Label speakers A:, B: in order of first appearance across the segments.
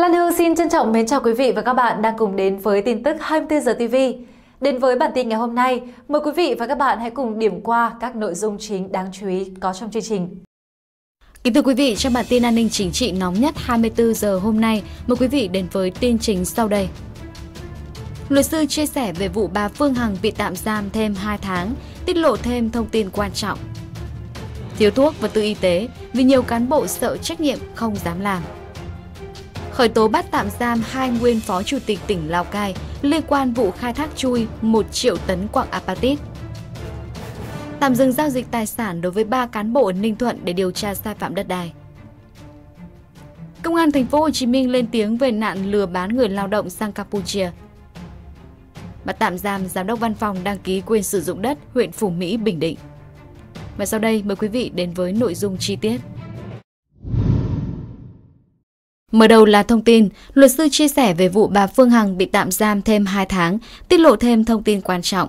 A: Lan Hương xin trân trọng mến chào quý vị và các bạn đang cùng đến với tin tức 24 giờ TV. Đến với bản tin ngày hôm nay, mời quý vị và các bạn hãy cùng điểm qua các nội dung chính đáng chú ý có trong chương trình. Kính thưa quý vị, trong bản tin an ninh chính trị nóng nhất 24 giờ hôm nay, mời quý vị đến với tin chính sau đây. Luật sư chia sẻ về vụ bà Phương Hằng bị tạm giam thêm 2 tháng, tiết lộ thêm thông tin quan trọng. Thiếu thuốc và tư y tế vì nhiều cán bộ sợ trách nhiệm không dám làm khởi tố bắt tạm giam hai nguyên phó chủ tịch tỉnh Lào Cai liên quan vụ khai thác chui 1 triệu tấn quặng apatit. Tạm dừng giao dịch tài sản đối với 3 cán bộ Ninh Thuận để điều tra sai phạm đất đai. Công an thành phố Hồ Chí Minh lên tiếng về nạn lừa bán người lao động sang Campuchia. Bắt tạm giam giám đốc văn phòng đăng ký quyền sử dụng đất huyện Phú Mỹ, Bình Định. Và sau đây mời quý vị đến với nội dung chi tiết. Mở đầu là thông tin, luật sư chia sẻ về vụ bà Phương Hằng bị tạm giam thêm 2 tháng, tiết lộ thêm thông tin quan trọng.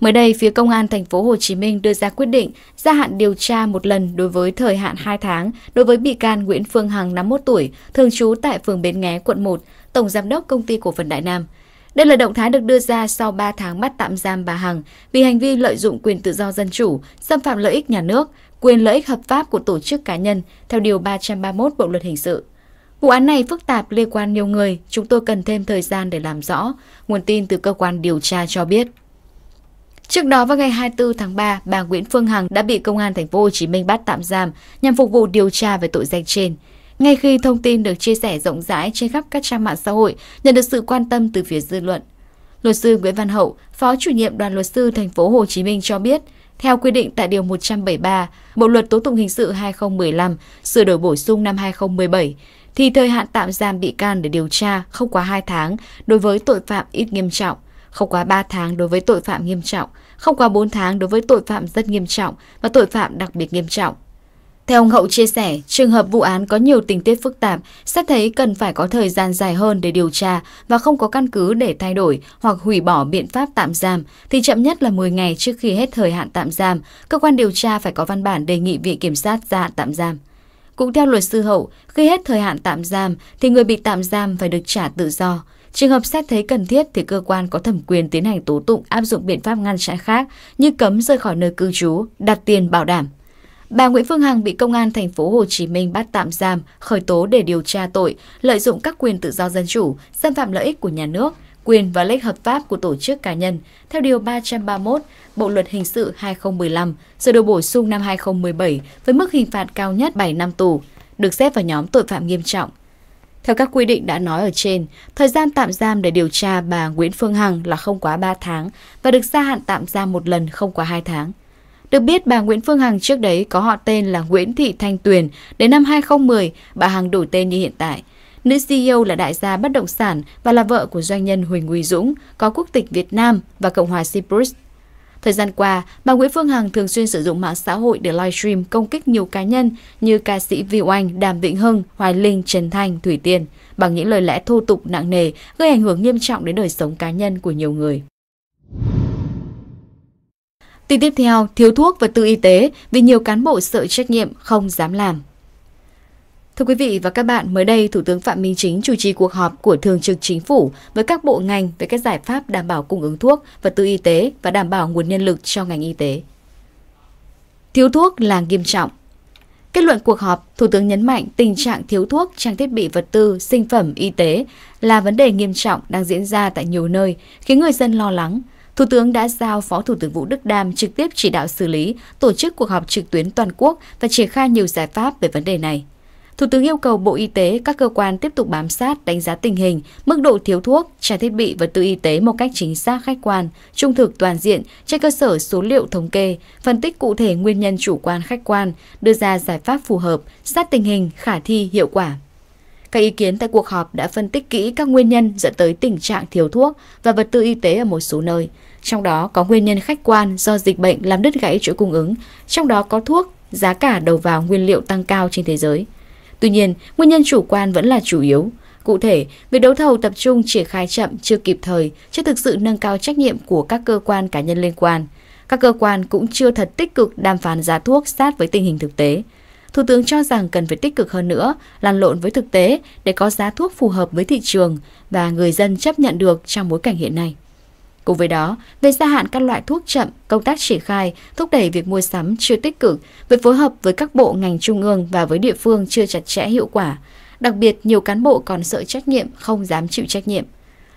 A: Mới đây, phía Công an thành phố Hồ Chí Minh đưa ra quyết định gia hạn điều tra một lần đối với thời hạn 2 tháng đối với bị can Nguyễn Phương Hằng 51 tuổi, thường trú tại phường Bến Nghé, quận 1, tổng giám đốc công ty cổ phần Đại Nam. Đây là động thái được đưa ra sau 3 tháng bắt tạm giam bà Hằng vì hành vi lợi dụng quyền tự do dân chủ, xâm phạm lợi ích nhà nước, quyền lợi ích hợp pháp của tổ chức cá nhân theo điều 331 Bộ luật hình sự. Vụ án này phức tạp liên quan nhiều người, chúng tôi cần thêm thời gian để làm rõ, nguồn tin từ cơ quan điều tra cho biết. Trước đó vào ngày 24 tháng 3, bà Nguyễn Phương Hằng đã bị công an thành phố Hồ Chí Minh bắt tạm giam nhằm phục vụ điều tra về tội danh trên. Ngay khi thông tin được chia sẻ rộng rãi trên khắp các trang mạng xã hội, nhận được sự quan tâm từ phía dư luận. Luật sư Nguyễn Văn Hậu, Phó chủ nhiệm Đoàn luật sư thành phố Hồ Chí Minh cho biết, theo quy định tại Điều 173, Bộ Luật Tố tụng Hình sự 2015, sửa đổi bổ sung năm 2017, thì thời hạn tạm giam bị can để điều tra không quá 2 tháng đối với tội phạm ít nghiêm trọng, không quá 3 tháng đối với tội phạm nghiêm trọng, không quá 4 tháng đối với tội phạm rất nghiêm trọng và tội phạm đặc biệt nghiêm trọng. Theo ông Hậu chia sẻ, trường hợp vụ án có nhiều tình tiết phức tạp, xét thấy cần phải có thời gian dài hơn để điều tra và không có căn cứ để thay đổi hoặc hủy bỏ biện pháp tạm giam, thì chậm nhất là 10 ngày trước khi hết thời hạn tạm giam, cơ quan điều tra phải có văn bản đề nghị Viện Kiểm sát gia hạn tạm giam. Cũng theo luật sư Hậu, khi hết thời hạn tạm giam thì người bị tạm giam phải được trả tự do. Trường hợp xét thấy cần thiết thì cơ quan có thẩm quyền tiến hành tố tụng áp dụng biện pháp ngăn chặn khác như cấm rời khỏi nơi cư trú, đặt tiền bảo đảm. Bà Nguyễn Phương Hằng bị công an thành phố Hồ Chí Minh bắt tạm giam, khởi tố để điều tra tội lợi dụng các quyền tự do dân chủ, xâm phạm lợi ích của nhà nước, quyền và lợi ích hợp pháp của tổ chức cá nhân theo Điều 331 Bộ Luật Hình sự 2015 sửa đổi bổ sung năm 2017 với mức hình phạt cao nhất 7 năm tù, được xếp vào nhóm tội phạm nghiêm trọng. Theo các quy định đã nói ở trên, thời gian tạm giam để điều tra bà Nguyễn Phương Hằng là không quá 3 tháng và được gia hạn tạm giam một lần không quá 2 tháng. Được biết bà Nguyễn Phương Hằng trước đấy có họ tên là Nguyễn Thị Thanh Tuyền, đến năm 2010 bà Hằng đổi tên như hiện tại – Nữ CEO là đại gia bất động sản và là vợ của doanh nhân Huỳnh Uy Dũng, có quốc tịch Việt Nam và Cộng hòa Cyprus. Thời gian qua, bà Nguyễn Phương Hằng thường xuyên sử dụng mạng xã hội để livestream công kích nhiều cá nhân như ca sĩ Vi Oanh, Đàm Vĩnh Hưng, Hoài Linh, Trần Thanh, Thủy Tiên bằng những lời lẽ thô tục nặng nề gây ảnh hưởng nghiêm trọng đến đời sống cá nhân của nhiều người. Tin tiếp theo, thiếu thuốc và tư y tế vì nhiều cán bộ sợ trách nhiệm không dám làm. Thưa quý vị và các bạn, mới đây Thủ tướng Phạm Minh Chính chủ trì cuộc họp của Thường trực Chính phủ với các bộ ngành về các giải pháp đảm bảo cung ứng thuốc, vật tư y tế và đảm bảo nguồn nhân lực cho ngành y tế. Thiếu thuốc là nghiêm trọng. Kết luận cuộc họp, Thủ tướng nhấn mạnh tình trạng thiếu thuốc, trang thiết bị vật tư, sinh phẩm y tế là vấn đề nghiêm trọng đang diễn ra tại nhiều nơi, khiến người dân lo lắng. Thủ tướng đã giao Phó Thủ tướng Vũ Đức Đam trực tiếp chỉ đạo xử lý, tổ chức cuộc họp trực tuyến toàn quốc và triển khai nhiều giải pháp về vấn đề này. Thủ tướng yêu cầu Bộ Y tế, các cơ quan tiếp tục bám sát, đánh giá tình hình, mức độ thiếu thuốc, trang thiết bị và tư y tế một cách chính xác khách quan, trung thực toàn diện trên cơ sở số liệu thống kê, phân tích cụ thể nguyên nhân chủ quan khách quan, đưa ra giải pháp phù hợp, sát tình hình, khả thi, hiệu quả. Các ý kiến tại cuộc họp đã phân tích kỹ các nguyên nhân dẫn tới tình trạng thiếu thuốc và vật tư y tế ở một số nơi. Trong đó có nguyên nhân khách quan do dịch bệnh làm đứt gãy chuỗi cung ứng, trong đó có thuốc, giá cả đầu vào nguyên liệu tăng cao trên thế giới – Tuy nhiên, nguyên nhân chủ quan vẫn là chủ yếu. Cụ thể, việc đấu thầu tập trung triển khai chậm, chưa kịp thời, chưa thực sự nâng cao trách nhiệm của các cơ quan cá nhân liên quan. Các cơ quan cũng chưa thật tích cực đàm phán giá thuốc sát với tình hình thực tế. Thủ tướng cho rằng cần phải tích cực hơn nữa, lăn lộn với thực tế để có giá thuốc phù hợp với thị trường và người dân chấp nhận được trong bối cảnh hiện nay. Cùng với đó, về gia hạn các loại thuốc chậm, công tác triển khai, thúc đẩy việc mua sắm chưa tích cực, việc phối hợp với các bộ ngành trung ương và với địa phương chưa chặt chẽ hiệu quả. Đặc biệt, nhiều cán bộ còn sợ trách nhiệm, không dám chịu trách nhiệm.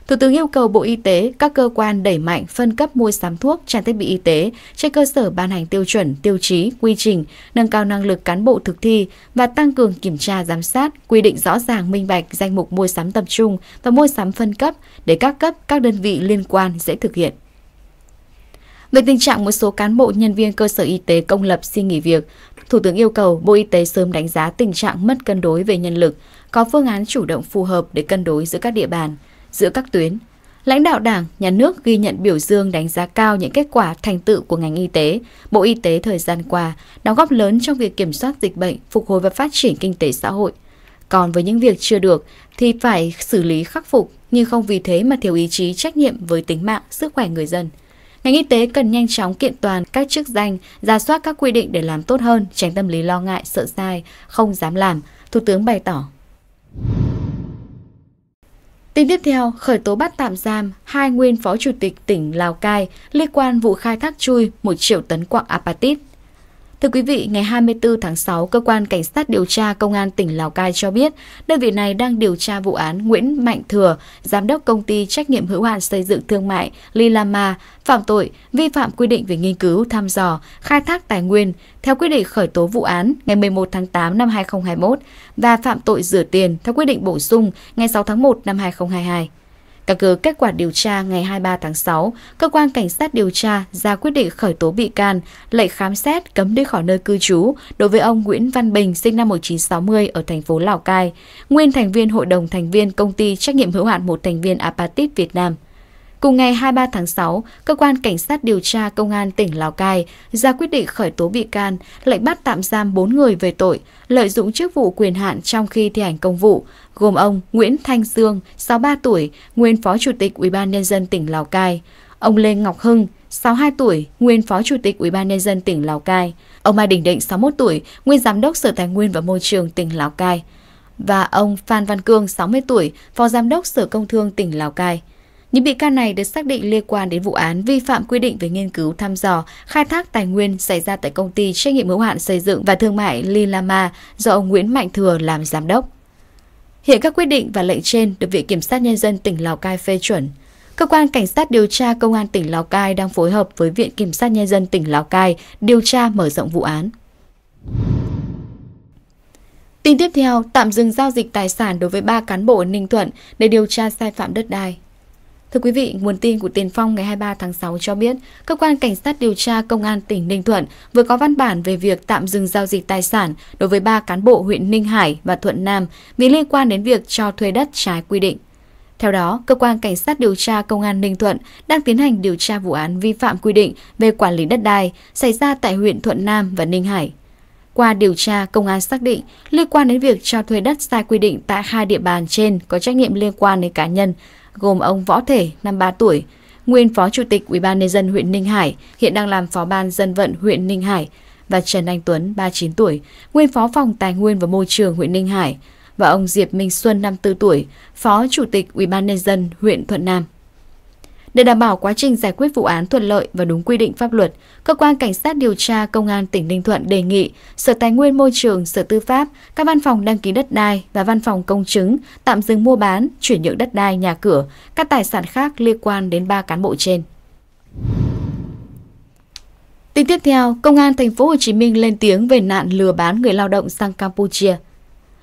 A: Thủ tướng yêu cầu Bộ Y tế, các cơ quan đẩy mạnh phân cấp mua sắm thuốc, trang thiết bị y tế trên cơ sở ban hành tiêu chuẩn, tiêu chí, quy trình, nâng cao năng lực cán bộ thực thi và tăng cường kiểm tra giám sát, quy định rõ ràng minh bạch danh mục mua sắm tập trung và mua sắm phân cấp để các cấp, các đơn vị liên quan dễ thực hiện. Về tình trạng một số cán bộ nhân viên cơ sở y tế công lập xin nghỉ việc, Thủ tướng yêu cầu Bộ Y tế sớm đánh giá tình trạng mất cân đối về nhân lực, có phương án chủ động phù hợp để cân đối giữa các địa bàn – giữa các tuyến. Lãnh đạo Đảng, nhà nước ghi nhận biểu dương đánh giá cao những kết quả thành tựu của ngành y tế, Bộ Y tế thời gian qua, đóng góp lớn trong việc kiểm soát dịch bệnh, phục hồi và phát triển kinh tế xã hội. Còn với những việc chưa được thì phải xử lý khắc phục, nhưng không vì thế mà thiếu ý chí trách nhiệm với tính mạng, sức khỏe người dân. Ngành y tế cần nhanh chóng kiện toàn các chức danh, ra soát các quy định để làm tốt hơn, tránh tâm lý lo ngại, sợ sai, không dám làm, Thủ tướng bày tỏ. Tin tiếp theo, khởi tố bắt tạm giam hai nguyên phó chủ tịch tỉnh Lào Cai liên quan vụ khai thác chui 1 triệu tấn quặng apatit. Thưa quý vị, ngày 24 tháng 6, Cơ quan Cảnh sát điều tra Công an tỉnh Lào Cai cho biết, đơn vị này đang điều tra vụ án Nguyễn Mạnh Thừa, Giám đốc Công ty Trách nhiệm hữu hạn xây dựng thương mại Lilama, phạm tội vi phạm quy định về nghiên cứu, thăm dò, khai thác tài nguyên, theo quyết định khởi tố vụ án ngày 11 tháng 8 năm 2021 và phạm tội rửa tiền theo quyết định bổ sung ngày 6 tháng 1 năm 2022. Căn cứ kết quả điều tra ngày 23 tháng 6, cơ quan cảnh sát điều tra ra quyết định khởi tố bị can, lệnh khám xét cấm đi khỏi nơi cư trú đối với ông Nguyễn Văn Bình sinh năm 1960 ở thành phố Lào Cai, nguyên thành viên hội đồng thành viên công ty trách nhiệm hữu hạn một thành viên Apatit Việt Nam. Cùng ngày 23 tháng 6, Cơ quan Cảnh sát điều tra Công an tỉnh Lào Cai ra quyết định khởi tố bị can, lệnh bắt tạm giam 4 người về tội lợi dụng chức vụ quyền hạn trong khi thi hành công vụ, gồm ông Nguyễn Thanh Dương, 63 tuổi, nguyên Phó Chủ tịch UBND tỉnh Lào Cai, ông Lê Ngọc Hưng, 62 tuổi, nguyên Phó Chủ tịch UBND tỉnh Lào Cai, ông Mai Đình Định, 61 tuổi, nguyên Giám đốc Sở Tài nguyên và Môi trường tỉnh Lào Cai, và ông Phan Văn Cương, 60 tuổi, Phó Giám đốc Sở Công Thương tỉnh Lào Cai. Những bị can này được xác định liên quan đến vụ án vi phạm quy định về nghiên cứu thăm dò, khai thác tài nguyên xảy ra tại công ty trách nhiệm hữu hạn xây dựng và thương mại Lilama do ông Nguyễn Mạnh Thừa làm giám đốc. Hiện các quyết định và lệnh trên được Viện Kiểm sát Nhân dân tỉnh Lào Cai phê chuẩn. Cơ quan Cảnh sát điều tra Công an tỉnh Lào Cai đang phối hợp với Viện Kiểm sát Nhân dân tỉnh Lào Cai điều tra mở rộng vụ án. Tin tiếp theo, tạm dừng giao dịch tài sản đối với ba cán bộ ở Ninh Thuận để điều tra sai phạm đất đai. Thưa quý vị, nguồn tin của Tiền Phong ngày 23 tháng 6 cho biết, cơ quan cảnh sát điều tra công an tỉnh Ninh Thuận vừa có văn bản về việc tạm dừng giao dịch tài sản đối với ba cán bộ huyện Ninh Hải và Thuận Nam vì liên quan đến việc cho thuê đất trái quy định. Theo đó, cơ quan cảnh sát điều tra công an Ninh Thuận đang tiến hành điều tra vụ án vi phạm quy định về quản lý đất đai xảy ra tại huyện Thuận Nam và Ninh Hải. Qua điều tra, công an xác định liên quan đến việc cho thuê đất sai quy định tại hai địa bàn trên có trách nhiệm liên quan đến cá nhân, gồm ông Võ Thể, 53 tuổi, nguyên Phó Chủ tịch UBND huyện Ninh Hải, hiện đang làm Phó ban dân vận huyện Ninh Hải, và Trần Anh Tuấn, 39 tuổi, nguyên Phó phòng Tài nguyên và Môi trường huyện Ninh Hải, và ông Diệp Minh Xuân, 54 tuổi, Phó Chủ tịch UBND huyện Thuận Nam. Để đảm bảo quá trình giải quyết vụ án thuận lợi và đúng quy định pháp luật, cơ quan cảnh sát điều tra công an tỉnh Ninh Thuận đề nghị Sở Tài nguyên Môi trường, Sở Tư pháp, các văn phòng đăng ký đất đai và văn phòng công chứng tạm dừng mua bán, chuyển nhượng đất đai, nhà cửa, các tài sản khác liên quan đến ba cán bộ trên. Tin tiếp theo, Công an thành phố Hồ Chí Minh lên tiếng về nạn lừa bán người lao động sang Campuchia.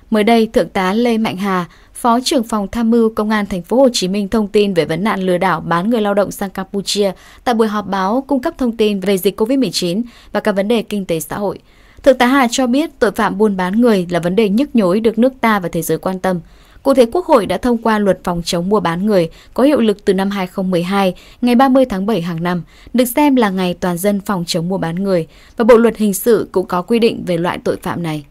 A: Mới đây, Thượng tá Lê Mạnh Hà, Phó trưởng phòng tham mưu Công an thành phố Hồ Chí Minh thông tin về vấn nạn lừa đảo bán người lao động sang Campuchia tại buổi họp báo cung cấp thông tin về dịch COVID-19 và các vấn đề kinh tế xã hội. Thượng tá Hà cho biết tội phạm buôn bán người là vấn đề nhức nhối được nước ta và thế giới quan tâm. Cụ thể, Quốc hội đã thông qua luật phòng chống mua bán người có hiệu lực từ năm 2012, ngày 30 tháng 7 hàng năm, được xem là ngày toàn dân phòng chống mua bán người, và Bộ luật hình sự cũng có quy định về loại tội phạm này.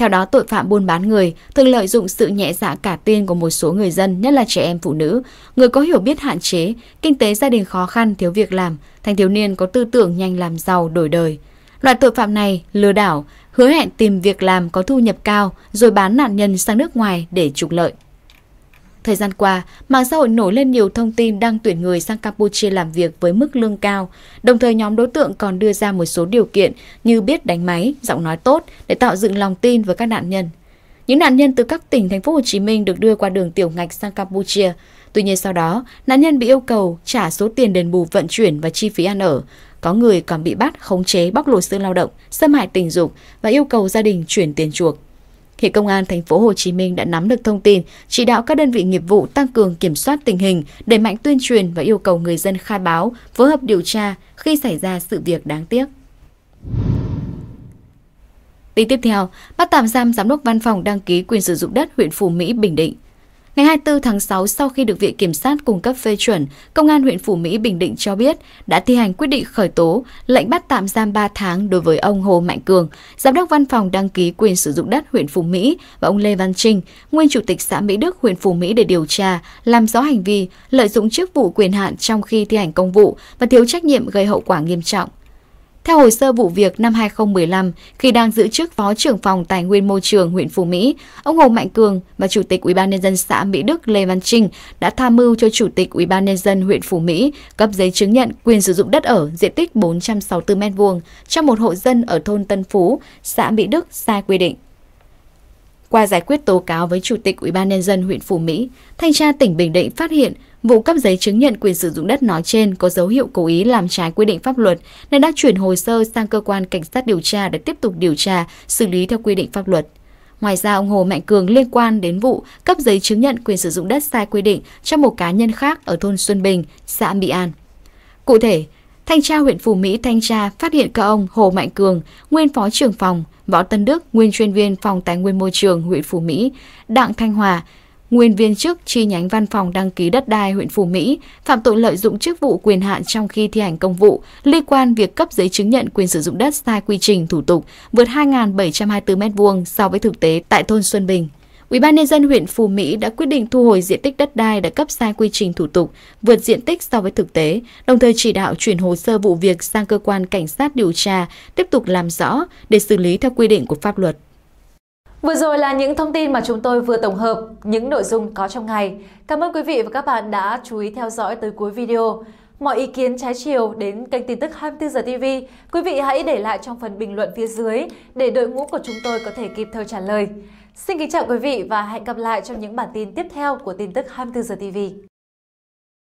A: Theo đó, tội phạm buôn bán người thường lợi dụng sự nhẹ dạ cả tin của một số người dân, nhất là trẻ em phụ nữ, người có hiểu biết hạn chế, kinh tế gia đình khó khăn, thiếu việc làm, thanh thiếu niên có tư tưởng nhanh làm giàu, đổi đời. Loại tội phạm này lừa đảo, hứa hẹn tìm việc làm có thu nhập cao rồi bán nạn nhân sang nước ngoài để trục lợi. Thời gian qua, mạng xã hội nổi lên nhiều thông tin đang tuyển người sang Campuchia làm việc với mức lương cao. Đồng thời nhóm đối tượng còn đưa ra một số điều kiện như biết đánh máy, giọng nói tốt để tạo dựng lòng tin với các nạn nhân. Những nạn nhân từ các tỉnh thành phố Hồ Chí Minh được đưa qua đường tiểu ngạch sang Campuchia. Tuy nhiên sau đó, nạn nhân bị yêu cầu trả số tiền đền bù vận chuyển và chi phí ăn ở. Có người còn bị bắt khống chế bóc lột xương lao động, xâm hại tình dục và yêu cầu gia đình chuyển tiền chuộc. Hiện công an thành phố Hồ Chí Minh đã nắm được thông tin, chỉ đạo các đơn vị nghiệp vụ tăng cường kiểm soát tình hình, đẩy mạnh tuyên truyền và yêu cầu người dân khai báo, phối hợp điều tra khi xảy ra sự việc đáng tiếc. Tin tiếp theo, bắt tạm giam giám đốc văn phòng đăng ký quyền sử dụng đất huyện Phú Mỹ, Bình Định. Ngày 24 tháng 6 sau khi được Viện Kiểm sát cung cấp phê chuẩn, Công an huyện Phủ Mỹ Bình Định cho biết đã thi hành quyết định khởi tố, lệnh bắt tạm giam 3 tháng đối với ông Hồ Mạnh Cường, Giám đốc Văn phòng đăng ký quyền sử dụng đất huyện Phủ Mỹ và ông Lê Văn Trinh, Nguyên Chủ tịch xã Mỹ Đức huyện Phủ Mỹ để điều tra, làm rõ hành vi lợi dụng chức vụ quyền hạn trong khi thi hành công vụ và thiếu trách nhiệm gây hậu quả nghiêm trọng. Theo hồ sơ vụ việc năm 2015, khi đang giữ chức Phó trưởng phòng Tài nguyên Môi trường huyện Phú Mỹ, ông Hồ Mạnh Cường và Chủ tịch UBND xã Mỹ Đức Lê Văn Trinh đã tham mưu cho Chủ tịch UBND huyện Phú Mỹ cấp giấy chứng nhận quyền sử dụng đất ở diện tích 464 m2 cho một hộ dân ở thôn Tân Phú, xã Mỹ Đức sai quy định. Qua giải quyết tố cáo với Chủ tịch UBND huyện Phú Mỹ, Thanh tra tỉnh Bình Định phát hiện Vụ cấp giấy chứng nhận quyền sử dụng đất nói trên có dấu hiệu cố ý làm trái quy định pháp luật nên đã chuyển hồ sơ sang cơ quan cảnh sát điều tra để tiếp tục điều tra, xử lý theo quy định pháp luật. Ngoài ra, ông Hồ Mạnh Cường liên quan đến vụ cấp giấy chứng nhận quyền sử dụng đất sai quy định cho một cá nhân khác ở thôn Xuân Bình, xã Mỹ An. Cụ thể, Thanh tra huyện Phú Mỹ thanh tra phát hiện các ông Hồ Mạnh Cường, nguyên phó trưởng phòng, Võ Tân Đức, nguyên chuyên viên phòng tài nguyên môi trường huyện Phú Mỹ, Đặng Thanh Hòa, nguyên viên chức chi nhánh văn phòng đăng ký đất đai huyện Phú Mỹ, phạm tội lợi dụng chức vụ quyền hạn trong khi thi hành công vụ, liên quan việc cấp giấy chứng nhận quyền sử dụng đất sai quy trình thủ tục, vượt 2.724 m2 so với thực tế tại thôn Xuân Bình. Ủy ban nhân dân huyện Phú Mỹ đã quyết định thu hồi diện tích đất đai đã cấp sai quy trình thủ tục, vượt diện tích so với thực tế, đồng thời chỉ đạo chuyển hồ sơ vụ việc sang cơ quan cảnh sát điều tra, tiếp tục làm rõ để xử lý theo quy định của pháp luật. Vừa rồi là những thông tin mà chúng tôi vừa tổng hợp, những nội dung có trong ngày. Cảm ơn quý vị và các bạn đã chú ý theo dõi tới cuối video. Mọi ý kiến trái chiều đến kênh tin tức 24 giờ TV, quý vị hãy để lại trong phần bình luận phía dưới để đội ngũ của chúng tôi có thể kịp thời trả lời. Xin kính chào quý vị và hẹn gặp lại trong những bản tin tiếp theo của tin tức 24 giờ TV.